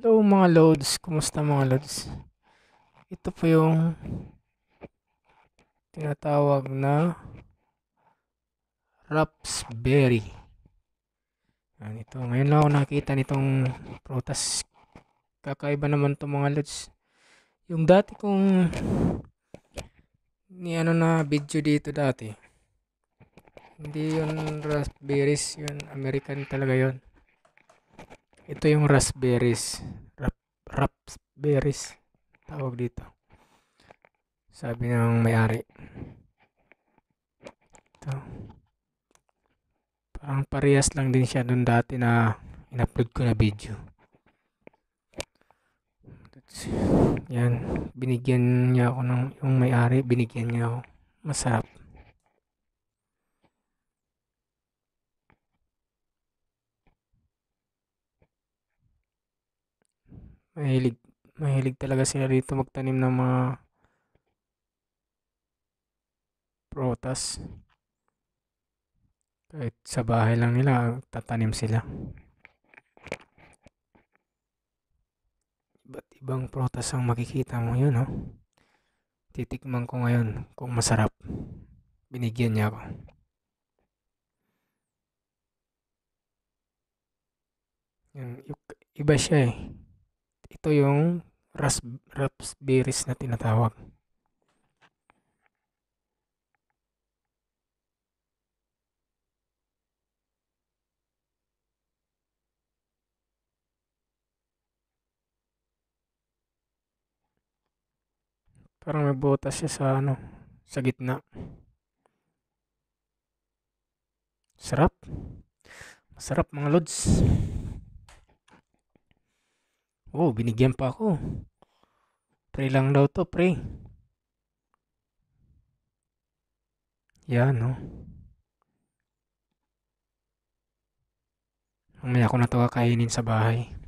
Hello mga loads, kumusta mga loads? Ito po yung tinatawag na Rapsberry. Yan ito, ngayon lang ako nakita nitong prutas. Kakaiba naman to mga loads. Yung dati kong ni ano na video dito dati. Hindi yun raspberries, yun American talaga yun. Ito yung raspberries. raspberries. Tawag dito. Sabi ng may-ari. Ito. Parang parehas lang din siya dun dati na in-upload ko na video. Yan. Binigyan niya ako ng yung may-ari. Binigyan niya ako. Masarap. Mahilig mahilig talaga sila rito magtanim ng mga protas Kahit sa bahay lang nila, tatanim sila. Iba't ibang protas ang makikita mo yun, oh. Titikman ko ngayon kung masarap. Binigyan niya ako. Yung, iba siya eh. Ito yung raspberries na tinatawag. Parang may butas siya sa ano, sa gitna. Sarap. Masarap mga lods. Oh, binigyan pa ako. Pre lang daw to, pre. Yan, no? Oh. Mamaya ko na to kakainin sa bahay.